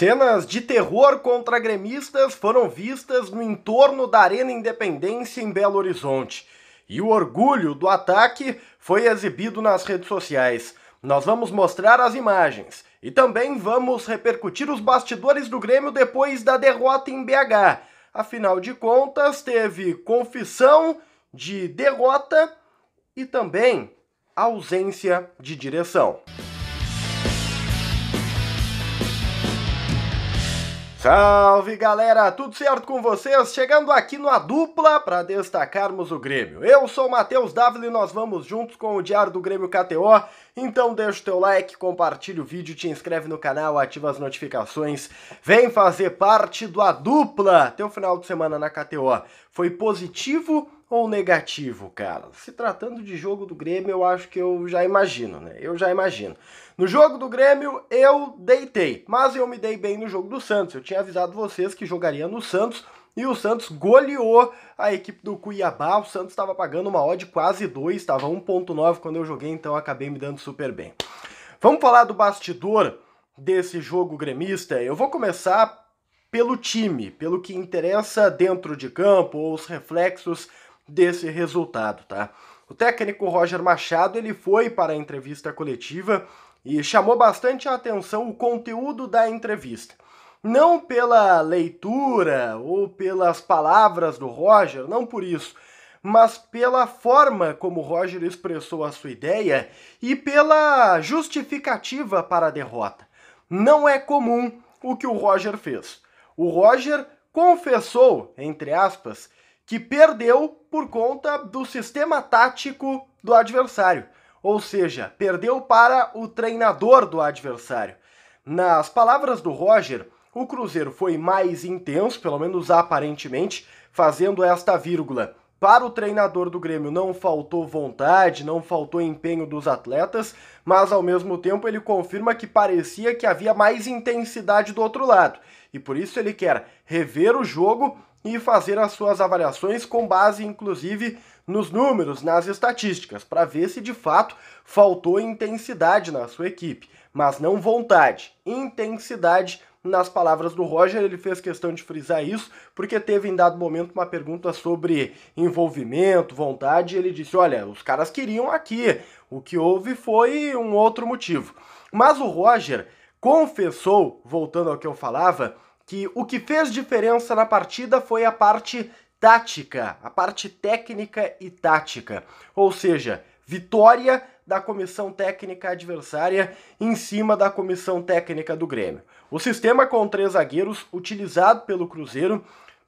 Cenas de terror contra gremistas foram vistas no entorno da Arena Independência em Belo Horizonte. E o orgulho do ataque foi exibido nas redes sociais. Nós vamos mostrar as imagens e também vamos repercutir os bastidores do Grêmio depois da derrota em BH. Afinal de contas, teve confissão de derrota e também ausência de direção. Salve galera, tudo certo com vocês? Chegando aqui no A Dupla para destacarmos o Grêmio. Eu sou o Matheus Dávila e nós vamos juntos com o Diário do Grêmio KTO. Então deixa o teu like, compartilha o vídeo, te inscreve no canal, ativa as notificações. Vem fazer parte do A Dupla. Teu final de semana na KTO foi positivo ou negativo, cara? Se tratando de jogo do Grêmio, eu acho que eu já imagino, né? Eu já imagino. No jogo do Grêmio, eu deitei, mas eu me dei bem no jogo do Santos. Eu tinha avisado vocês que jogaria no Santos e o Santos goleou a equipe do Cuiabá. O Santos estava pagando uma odd quase 2, estava 1.9 quando eu joguei, então acabei me dando super bem. Vamos falar do bastidor desse jogo gremista. Eu vou começar pelo time, pelo que interessa dentro de campo, ou os reflexos desse resultado, tá? O técnico Roger Machado, ele foi para a entrevista coletiva e chamou bastante a atenção o conteúdo da entrevista. Não pela leitura ou pelas palavras do Roger, não por isso, mas pela forma como Roger expressou a sua ideia e pela justificativa para a derrota. Não é comum o que o Roger fez. O Roger confessou, entre aspas, que perdeu por conta do sistema tático do adversário, ou seja, perdeu para o treinador do adversário. Nas palavras do Roger, o Cruzeiro foi mais intenso, pelo menos aparentemente, fazendo esta vírgula. Para o treinador do Grêmio não faltou vontade, não faltou empenho dos atletas, mas ao mesmo tempo ele confirma que parecia que havia mais intensidade do outro lado. E por isso ele quer rever o jogo e fazer as suas avaliações com base, inclusive, nos números, nas estatísticas, para ver se de fato faltou intensidade na sua equipe, mas não vontade, intensidade nas palavras do Roger, ele fez questão de frisar isso, porque teve em dado momento uma pergunta sobre envolvimento, vontade, e ele disse: Olha, os caras queriam aqui, o que houve foi um outro motivo. Mas o Roger confessou, voltando ao que eu falava, que o que fez diferença na partida foi a parte tática, a parte técnica e tática. Ou seja, vitória da comissão técnica adversária em cima da comissão técnica do Grêmio. O sistema com três zagueiros utilizado pelo Cruzeiro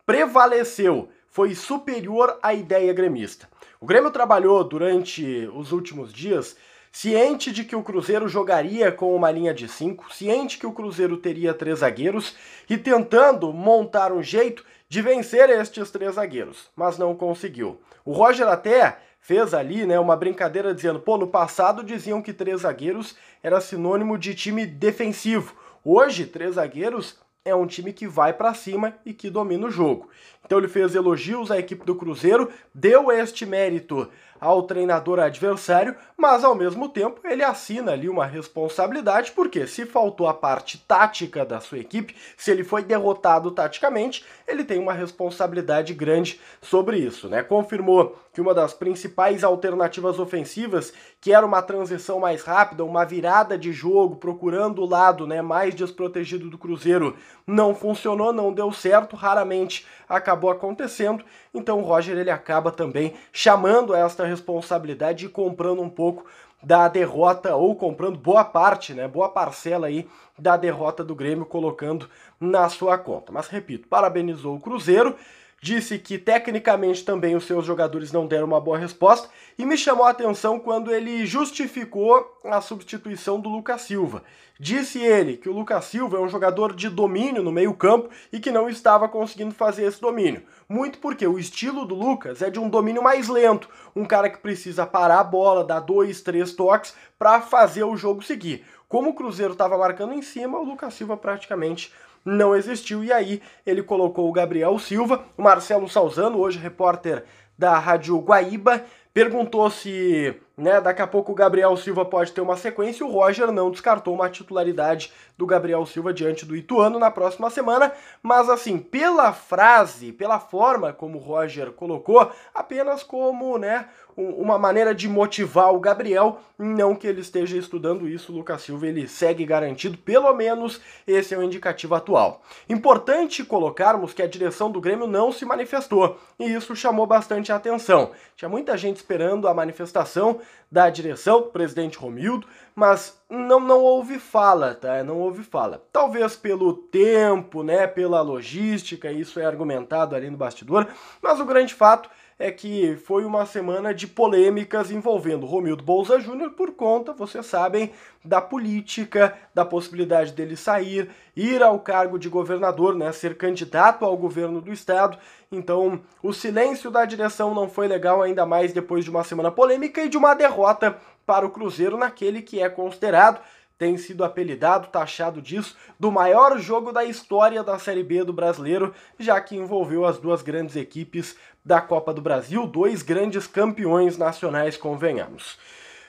prevaleceu, foi superior à ideia gremista. O Grêmio trabalhou durante os últimos dias ciente de que o Cruzeiro jogaria com uma linha de 5, ciente que o Cruzeiro teria três zagueiros e tentando montar um jeito de vencer estes três zagueiros, mas não conseguiu. O Roger até fez ali né, uma brincadeira dizendo: pô, no passado diziam que três zagueiros era sinônimo de time defensivo. Hoje, três zagueiros é um time que vai para cima e que domina o jogo. Então ele fez elogios à equipe do Cruzeiro, deu este mérito ao treinador adversário, mas ao mesmo tempo ele assina ali uma responsabilidade, porque se faltou a parte tática da sua equipe, se ele foi derrotado taticamente, ele tem uma responsabilidade grande sobre isso, né? Confirmou que uma das principais alternativas ofensivas, que era uma transição mais rápida, uma virada de jogo, procurando o lado, né, mais desprotegido do Cruzeiro, não funcionou, não deu certo, raramente acabou acontecendo. Então o Roger ele acaba também chamando esta responsabilidade e comprando um pouco da derrota ou comprando boa parte, né, boa parcela aí da derrota do Grêmio colocando na sua conta. Mas repito, parabenizou o Cruzeiro disse que tecnicamente também os seus jogadores não deram uma boa resposta e me chamou a atenção quando ele justificou a substituição do Lucas Silva. Disse ele que o Lucas Silva é um jogador de domínio no meio-campo e que não estava conseguindo fazer esse domínio. Muito porque o estilo do Lucas é de um domínio mais lento, um cara que precisa parar a bola, dar dois, três toques para fazer o jogo seguir. Como o Cruzeiro estava marcando em cima, o Lucas Silva praticamente não existiu. E aí ele colocou o Gabriel Silva, o Marcelo Salzano, hoje repórter da Rádio Guaíba, Perguntou se, né, daqui a pouco o Gabriel Silva pode ter uma sequência. O Roger não descartou uma titularidade do Gabriel Silva diante do Ituano na próxima semana, mas assim, pela frase, pela forma como o Roger colocou, apenas como, né, uma maneira de motivar o Gabriel, não que ele esteja estudando isso, o Lucas Silva ele segue garantido, pelo menos esse é o indicativo atual. Importante colocarmos que a direção do Grêmio não se manifestou, e isso chamou bastante a atenção. Tinha muita gente esperando a manifestação da direção, presidente Romildo, mas não, não houve fala, tá? Não houve fala. Talvez pelo tempo, né? Pela logística, isso é argumentado ali no bastidor, mas o grande fato é que foi uma semana de polêmicas envolvendo Romildo Bolsa Júnior por conta, vocês sabem, da política, da possibilidade dele sair, ir ao cargo de governador, né, ser candidato ao governo do estado. Então, o silêncio da direção não foi legal ainda mais depois de uma semana polêmica e de uma derrota para o Cruzeiro naquele que é considerado tem sido apelidado, taxado disso, do maior jogo da história da Série B do brasileiro, já que envolveu as duas grandes equipes da Copa do Brasil, dois grandes campeões nacionais, convenhamos.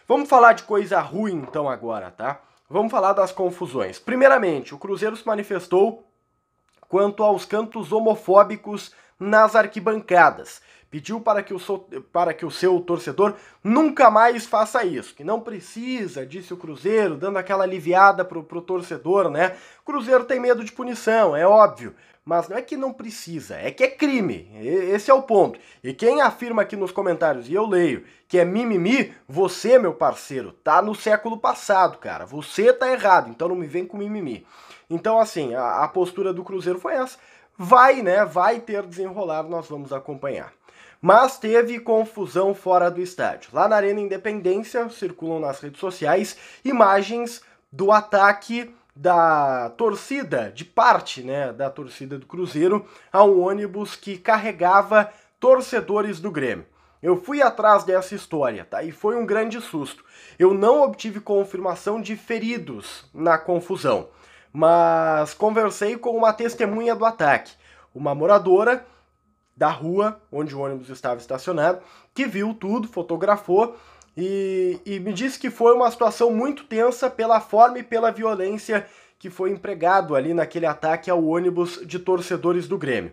Vamos falar de coisa ruim então agora, tá? Vamos falar das confusões. Primeiramente, o Cruzeiro se manifestou quanto aos cantos homofóbicos nas arquibancadas. Pediu para que, o so, para que o seu torcedor nunca mais faça isso, que não precisa, disse o Cruzeiro, dando aquela aliviada pro, pro torcedor, né? Cruzeiro tem medo de punição, é óbvio, mas não é que não precisa, é que é crime. Esse é o ponto. E quem afirma aqui nos comentários, e eu leio, que é mimimi, você, meu parceiro, tá no século passado, cara. Você tá errado, então não me vem com mimimi. Então, assim, a, a postura do Cruzeiro foi essa vai, né? Vai ter desenrolar, nós vamos acompanhar. Mas teve confusão fora do estádio. Lá na Arena Independência circulam nas redes sociais imagens do ataque da torcida, de parte, né, da torcida do Cruzeiro a um ônibus que carregava torcedores do Grêmio. Eu fui atrás dessa história, tá? E foi um grande susto. Eu não obtive confirmação de feridos na confusão mas conversei com uma testemunha do ataque, uma moradora da rua onde o ônibus estava estacionado, que viu tudo, fotografou e, e, me disse que foi uma situação muito tensa pela forma e pela violência que foi empregado ali naquele ataque ao ônibus de torcedores do Grêmio.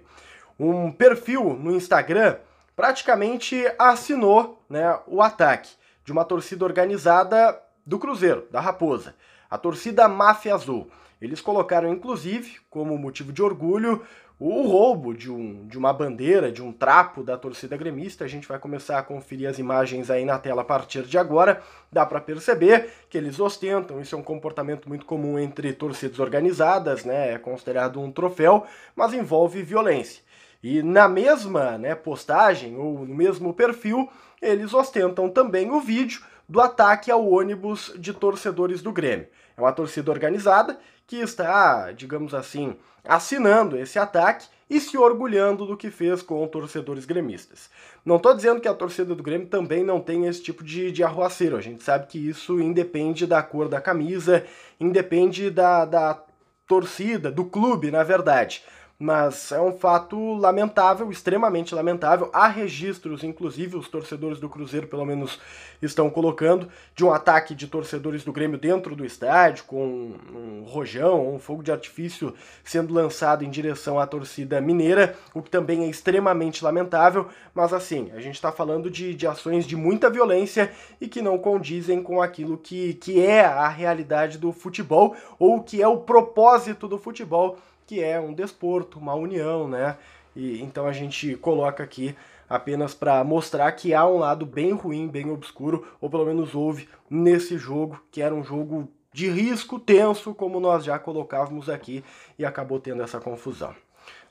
Um perfil no Instagram praticamente assinou né, o ataque de uma torcida organizada do Cruzeiro, da Raposa a torcida Máfia Azul. Eles colocaram, inclusive, como motivo de orgulho, o roubo de, um, de uma bandeira, de um trapo da torcida gremista. A gente vai começar a conferir as imagens aí na tela a partir de agora. Dá para perceber que eles ostentam, isso é um comportamento muito comum entre torcidas organizadas, né? É considerado um troféu, mas envolve violência. E na mesma né, postagem ou no mesmo perfil, eles ostentam também o vídeo do ataque ao ônibus de torcedores do Grêmio. É uma torcida organizada que está, digamos assim, assinando esse ataque e se orgulhando do que fez com torcedores gremistas. Não estou dizendo que a torcida do Grêmio também não tem esse tipo de, de arruaceiro, a gente sabe que isso independe da cor da camisa, independe da, da torcida, do clube, na verdade. Mas é um fato lamentável, extremamente lamentável. Há registros, inclusive os torcedores do Cruzeiro, pelo menos, estão colocando, de um ataque de torcedores do Grêmio dentro do estádio, com um rojão, um fogo de artifício sendo lançado em direção à torcida mineira, o que também é extremamente lamentável. Mas assim, a gente está falando de, de ações de muita violência e que não condizem com aquilo que, que é a realidade do futebol ou que é o propósito do futebol que é um desporto, uma união, né? E então a gente coloca aqui apenas para mostrar que há um lado bem ruim, bem obscuro, ou pelo menos houve nesse jogo, que era um jogo de risco tenso, como nós já colocávamos aqui, e acabou tendo essa confusão,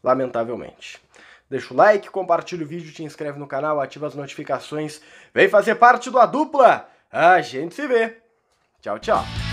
lamentavelmente. Deixa o like, compartilha o vídeo, te inscreve no canal, ativa as notificações, vem fazer parte do A Dupla! A gente se vê! Tchau, tchau!